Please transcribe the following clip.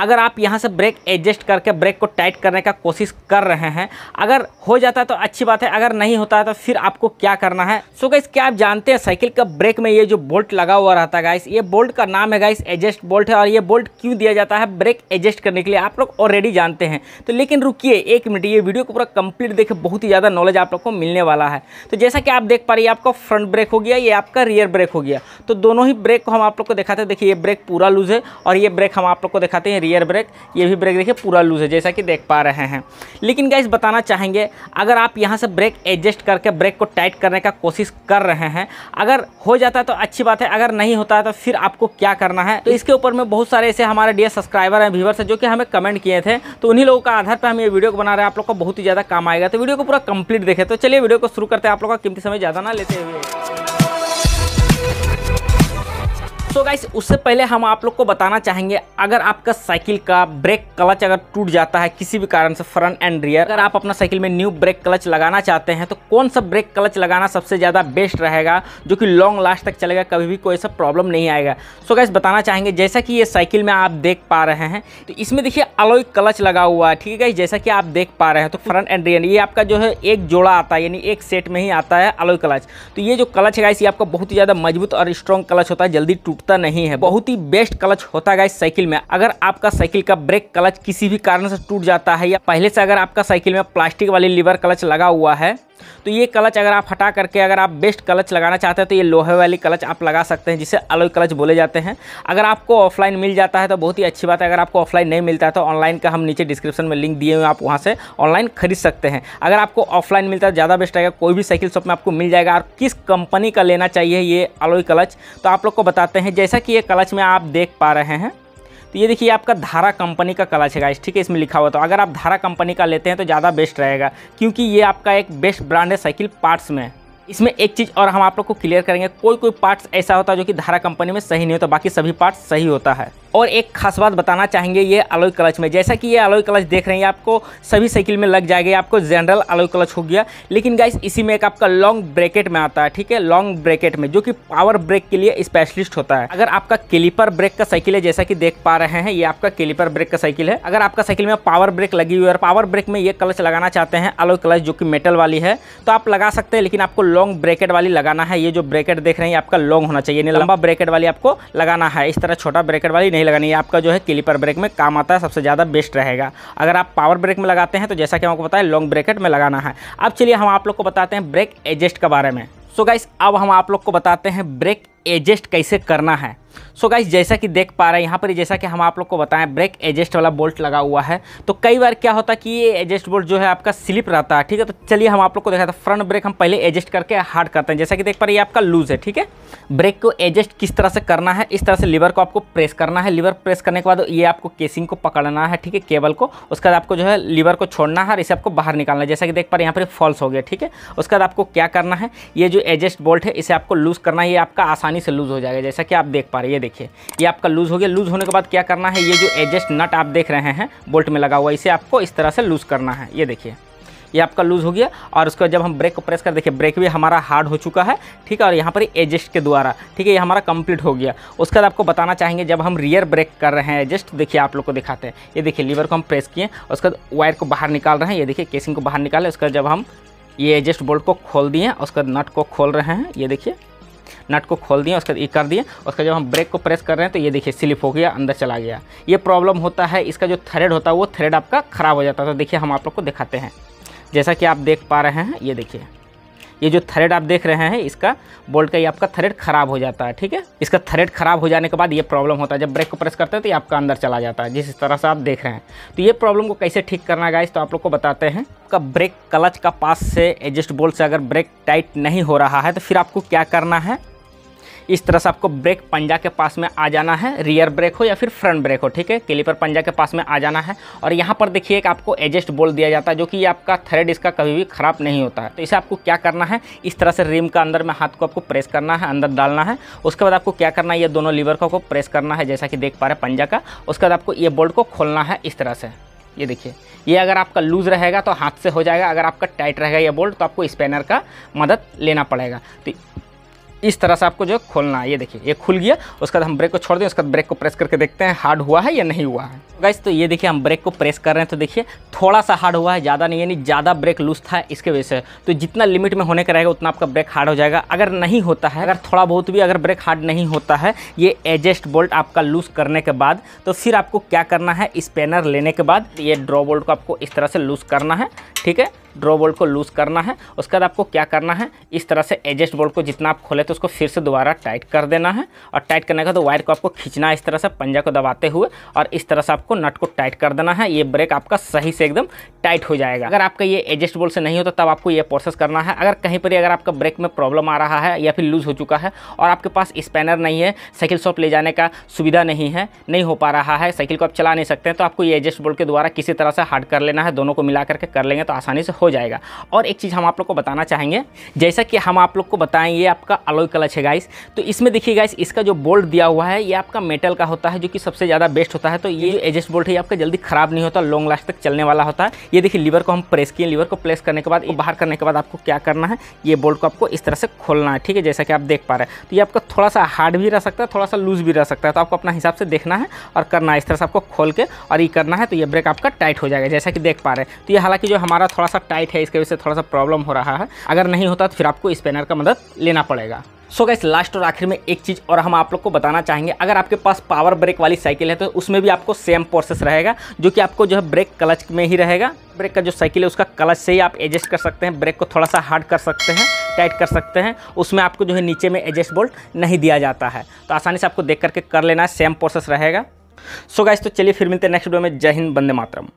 अगर आप यहाँ से ब्रेक एडजस्ट करके ब्रेक को टाइट करने का कोशिश कर रहे हैं अगर हो जाता है तो अच्छी बात है अगर नहीं होता है तो फिर आपको क्या करना है सो गाइस क्या आप जानते हैं साइकिल का ब्रेक में ये जो बोल्ट लगा हुआ रहता है गाइस ये बोल्ट का नाम है गाइस एडजस्ट बोल्ट है और ये बोल्ट क्यों दिया जाता है ब्रेक एडजस्ट करने के लिए आप लोग ऑलरेडी जानते हैं तो लेकिन रुकिए एक मिनट ये वीडियो को पूरा कंप्लीट देखे बहुत ही ज़्यादा नॉलेज आप लोग को मिलने वाला है तो जैसा कि आप देख पा रही है आपका फ्रंट ब्रेक हो गया ये आपका रियर ब्रेक हो गया तो दोनों ही ब्रेक को हम आप लोग को दिखाते हैं देखिए ये ब्रेक पूरा लूज है और ये ब्रेक हम आप लोग को दिखाते हैं रियर ब्रेक ये भी ब्रेक देखिए पूरा लूज़ है जैसा कि देख पा रहे हैं लेकिन गाइज बताना चाहेंगे अगर आप यहाँ से ब्रेक एडजस्ट करके ब्रेक को टाइट करने का कोशिश कर रहे हैं अगर हो जाता है तो अच्छी बात है अगर नहीं होता है तो फिर आपको क्या करना है तो इसके ऊपर में बहुत सारे ऐसे हमारे डी सब्सक्राइबर हैं व्यूवर्स हैं जो कि हमें कमेंट किए थे तो उन्हीं लोगों का आधार पर हम ये वीडियो बना रहे हैं आप लोग का बहुत ही ज़्यादा काम आएगा तो वीडियो को पूरा कंप्लीट देखें तो चलिए वीडियो को शुरू करते हैं आप लोग का कीमती समय ज़्यादा ना लेते हुए सो so गाइस उससे पहले हम आप लोग को बताना चाहेंगे अगर आपका साइकिल का ब्रेक क्लच अगर टूट जाता है किसी भी कारण से फ्रंट एंड रियर अगर आप अपना साइकिल में न्यू ब्रेक क्लच लगाना चाहते हैं तो कौन सा ब्रेक क्लच लगाना सबसे ज़्यादा बेस्ट रहेगा जो कि लॉन्ग लास्ट तक चलेगा कभी भी कोई ऐसा प्रॉब्लम नहीं आएगा सो so गाइस बताना चाहेंगे जैसा कि ये साइकिल में आप देख पा रहे हैं तो इसमें देखिए अलोई क्लच लगा हुआ है ठीक है गाइस जैसा कि आप देख पा रहे हैं तो फ्रंट एंड रियर ये आपका जो है एक जोड़ा आता है यानी एक सेट में ही आता है अलोई क्लच तो ये जो क्लच है गाइस ये आपका बहुत ही ज़्यादा मजबूत और स्ट्रॉन्ग क्लच होता है जल्दी टूट टूटता नहीं है बहुत ही बेस्ट क्लच होता है इस साइकिल में अगर आपका साइकिल का ब्रेक क्लच किसी भी कारण से टूट जाता है या पहले से अगर आपका साइकिल में प्लास्टिक वाली लीवर क्लच लगा हुआ है तो ये क्लच अगर आप हटा करके अगर आप बेस्ट क्लच लगाना चाहते हैं तो ये लोहे वाली क्लच आप लगा सकते हैं जिसे अलोई क्लच बोले जाते हैं अगर आपको ऑफलाइन मिल जाता है तो बहुत ही अच्छी बात है अगर आपको ऑफलाइन नहीं मिलता है तो ऑनलाइन का हम नीचे डिस्क्रिप्शन में लिंक दिए हुए आप वहाँ से ऑनलाइन खरीद सकते हैं अगर आपको ऑफलाइन मिलता है तो ज़्यादा बेस्ट रहेगा कोई भी साइकिल शॉप में आपको मिल जाएगा और किस कंपनी का लेना चाहिए ये अलोई क्लच तो आप लोग को बताते हैं हैं जैसा कि ये क्लच में आप देख पा रहे हैं तो ये देखिए आपका धारा कंपनी का क्लच है गाइस ठीक है इसमें लिखा हुआ तो अगर आप धारा कंपनी का लेते हैं तो ज़्यादा बेस्ट रहेगा क्योंकि ये आपका एक बेस्ट ब्रांड है साइकिल पार्ट्स में इसमें एक चीज़ और हम आप लोग को क्लियर करेंगे कोई कोई पार्ट्स ऐसा होता है जो कि धारा कंपनी में सही नहीं होता बाकी सभी पार्ट्स सही होता है और एक खास बात बताना चाहेंगे ये अलोई क्लच में जैसा कि ये अलोई क्लच देख रहे हैं आपको सभी साइकिल में लग जाएगा आपको जनरल अलोई क्लच हो गया लेकिन गाइस इसी में एक आपका लॉन्ग ब्रेकेट में आता है ठीक है लॉन्ग ब्रेकेट में जो कि पावर ब्रेक के लिए स्पेशलिस्ट होता है अगर आपका क्लिपर ब्रेक का साइकिल है जैसा कि देख पा रहे हैं ये आपका क्लिपर ब्रेक का साइकिल है अगर आपका साइकिल में पावर ब्रेक लगी हुई है और पावर ब्रेक में ये क्लच लगाना चाहते हैं अलोई क्लच जो कि मेटल वाली है तो आप लगा सकते हैं लेकिन आपको लॉन्ग ब्रेकेट वाली लगाना है ये जो ब्रेकेट देख रहे हैं आपका लॉन्ग होना चाहिए लंबा ब्रेकेट वाली आपको लगाना है इस तरह छोटा ब्रेकेट वाली नहीं नहीं लगानी है आपका जो है क्लिपर ब्रेक में काम आता है सबसे ज़्यादा बेस्ट रहेगा अगर आप पावर ब्रेक में लगाते हैं तो जैसा कि हमको पता है लॉन्ग ब्रेकेट में लगाना है अब चलिए हम आप लोग को बताते हैं ब्रेक एडजस्ट के बारे में सो so गाइस अब हम आप लोग को बताते हैं ब्रेक एडजस्ट कैसे करना है सो so गाइज जैसा कि देख पा रहे हैं यहाँ पर जैसा कि हम आप लोग को बताएं ब्रेक एडजस्ट वाला बोल्ट लगा हुआ है तो कई बार क्या होता है कि ये एडजस्ट बोल्ट जो है आपका स्लिप रहता है ठीक है तो चलिए हम आप लोग को दिखाते हैं फ्रंट ब्रेक हम पहले एडजस्ट करके हार्ड करते हैं जैसा कि देख पा रहे हैं आपका लूज है ठीक है ब्रेक को एडजस्ट किस तरह से करना है इस तरह से लीवर को आपको प्रेस करना है लीवर प्रेस करने के बाद ये आपको केसिंग को पकड़ना है ठीक है केबल को उसके बाद आपको जो है लीवर को छोड़ना है और इसे आपको बाहर निकालना है जैसा कि देख पा रहे यहाँ पर फॉल्स हो गया ठीक है उसके बाद आपको क्या करना है ये जो एडजस्ट बोल्ट है इसे आपको लूज करना है ये आपका आसान आसानी से लूज़ हो जाएगा जैसा कि आप देख पा रहे हैं ये देखिए ये आपका लूज़ हो गया लूज़ होने के बाद क्या करना है ये जो एडजस्ट नट आप देख रहे हैं बोल्ट में लगा हुआ इसे आपको इस तरह से लूज़ करना है ये देखिए ये आपका लूज़ हो गया और उसके बाद जब हम ब्रेक को प्रेस कर देखिए ब्रेक भी हमारा हार्ड हो चुका है ठीक है और यहाँ पर एडजस्ट के द्वारा ठीक है ये हमारा कंप्लीट हो गया उसके बाद आपको बताना चाहेंगे जब हम रियर ब्रेक कर रहे हैं एडजस्ट देखिए आप लोग को दिखाते हैं ये देखिए लीवर को हम प्रेस किए उसके बाद वायर को बाहर निकाल रहे हैं ये देखिए केसिंग को बाहर निकाले उसके बाद जब हम ये एडजस्ट बोल्ट को खोल दिए उसके बाद नट को खोल रहे हैं ये देखिए नट को खोल दिए उसका ये कर दिए उसका जब हम ब्रेक को प्रेस कर रहे हैं तो ये देखिए स्लिप हो गया अंदर चला गया ये प्रॉब्लम होता है इसका जो थ्रेड होता है वो थ्रेड आपका ख़राब हो जाता है तो देखिए हम आप लोग को दिखाते हैं जैसा कि आप देख पा रहे हैं ये देखिए ये जो थ्रेड आप देख रहे हैं इसका बोल्ट का ये आपका थ्रेड खराब हो जाता है ठीक है इसका थ्रेड खराब हो जाने के बाद ये प्रॉब्लम होता है जब ब्रेक को प्रेस करते हैं तो ये आपका अंदर चला जाता है जिस तरह से आप देख रहे हैं तो ये प्रॉब्लम को कैसे ठीक करना गाइस तो आप लोग को बताते हैं आपका ब्रेक क्लच का पास से एडजस्ट बोल्ट से अगर ब्रेक टाइट नहीं हो रहा है तो फिर आपको क्या करना है इस तरह से आपको ब्रेक पंजा के पास में आ जाना है रियर ब्रेक हो या फिर फ्रंट ब्रेक हो ठीक है क्लीपर पंजा के पास में आ जाना है और यहाँ पर देखिए एक आपको एडजस्ट बोल दिया जाता है जो कि आपका थ्रेड इसका कभी भी ख़राब नहीं होता है तो इसे आपको क्या करना है इस तरह से रिम का अंदर में हाथ को आपको प्रेस करना है अंदर डालना है उसके बाद आपको क्या करना है ये दोनों लीवर को प्रेस करना है जैसा कि देख पा रहे पंजा का उसके बाद आपको ये बोल्ट को खोलना है इस तरह से ये देखिए ये अगर आपका लूज़ रहेगा तो हाथ से हो जाएगा अगर आपका टाइट रहेगा ये बोल्ट तो आपको स्पेनर का मदद लेना पड़ेगा तो इस तरह से आपको जो खोलना है ये देखिए ये खुल गया उसके बाद हम ब्रेक को छोड़ दें उसके बाद ब्रेक को प्रेस करके देखते हैं हार्ड हुआ है या नहीं हुआ है गाइस तो ये देखिए हम ब्रेक को प्रेस कर रहे हैं तो देखिए थोड़ा सा हार्ड हुआ है ज़्यादा नहीं यानी ज़्यादा ब्रेक लूज था इसके वजह से तो जितना लिमिट में होने का रहेगा उतना आपका ब्रेक हार्ड हो जाएगा अगर नहीं होता है अगर थोड़ा बहुत भी अगर ब्रेक हार्ड नहीं होता है ये एडजस्ट बोल्ट आपका लूज करने के बाद तो फिर आपको क्या करना है स्पेनर लेने के बाद ये ड्रॉ बोल्ट को आपको इस तरह से लूज करना है ठीक है ड्रॉ बोल्ट को लूज़ करना है उसके बाद आपको क्या करना है इस तरह से एडजस्ट बोल्ट को जितना आप खोले तो उसको फिर से दोबारा टाइट कर देना है और टाइट करने का तो वायर को आपको खींचना है इस तरह से पंजा को दबाते हुए और इस तरह से आपको नट को टाइट कर देना है ये ब्रेक आपका सही से एकदम टाइट हो जाएगा अगर आपका ये एडजस्ट बोल्ट से नहीं होता तब आपको ये प्रोसेस करना है अगर कहीं पर अगर आपका ब्रेक में प्रॉब्लम आ रहा है या फिर लूज़ हो चुका है और आपके पास स्पैनर नहीं है साइकिल शॉप ले जाने का सुविधा नहीं है नहीं हो पा रहा है साइकिल को आप चला नहीं सकते हैं तो आपको ये एडजस्ट बोल्ट के द्वारा किसी तरह से हार्ड कर लेना है दोनों को मिला करके कर लेंगे तो आसानी से हो जाएगा और एक चीज़ हम आप लोग को बताना चाहेंगे जैसा कि हम आप लोग को बताएं ये आपका अलोई क्लच है गाइस तो इसमें देखिए गाइस इसका जो बोल्ट दिया हुआ है ये आपका मेटल का होता है जो कि सबसे ज़्यादा बेस्ट होता है तो ये जो एडजस्ट बोल्ट है आपका जल्दी ख़राब नहीं होता लॉन्ग लास्ट तक चलने वाला होता है ये देखिए लीवर को हम प्रेस किए लीवर को प्रेस करने के बाद बाहर करने के बाद आपको क्या करना है ये बोल्ट को आपको इस तरह से खोलना है ठीक है जैसा कि आप देख पा रहे हैं तो ये आपका थोड़ा सा हार्ड भी रह सकता है थोड़ा सा लूज़ भी रह सकता है तो आपको अपना हिसाब से देखना है और करना है इस तरह से आपको खोल के और ये करना है तो ये ब्रेक आपका टाइट हो जाएगा जैसा कि देख पा रहे हैं तो ये हालांकि जो हमारा थोड़ा सा टाइट है इसकी वजह से थोड़ा सा प्रॉब्लम हो रहा है अगर नहीं होता तो फिर आपको स्पेनर का मदद लेना पड़ेगा सो गैस लास्ट और आखिर में एक चीज़ और हम आप लोग को बताना चाहेंगे अगर आपके पास पावर ब्रेक वाली साइकिल है तो उसमें भी आपको सेम प्रोसेस रहेगा जो कि आपको जो है ब्रेक क्लच में ही रहेगा ब्रेक का जो साइकिल है उसका क्लच से ही आप एडजस्ट कर सकते हैं ब्रेक को थोड़ा सा हार्ड कर सकते हैं टाइट कर सकते हैं उसमें आपको जो है नीचे में एडजस्ट बोल्ट नहीं दिया जाता है तो आसानी से आपको देख करके कर लेना है सेम प्रोसेस रहेगा सो गाइस गैस तो चलिए फिर मिलते हैं नेक्स्ट वीडियो में जय हिंद बंदे मातरम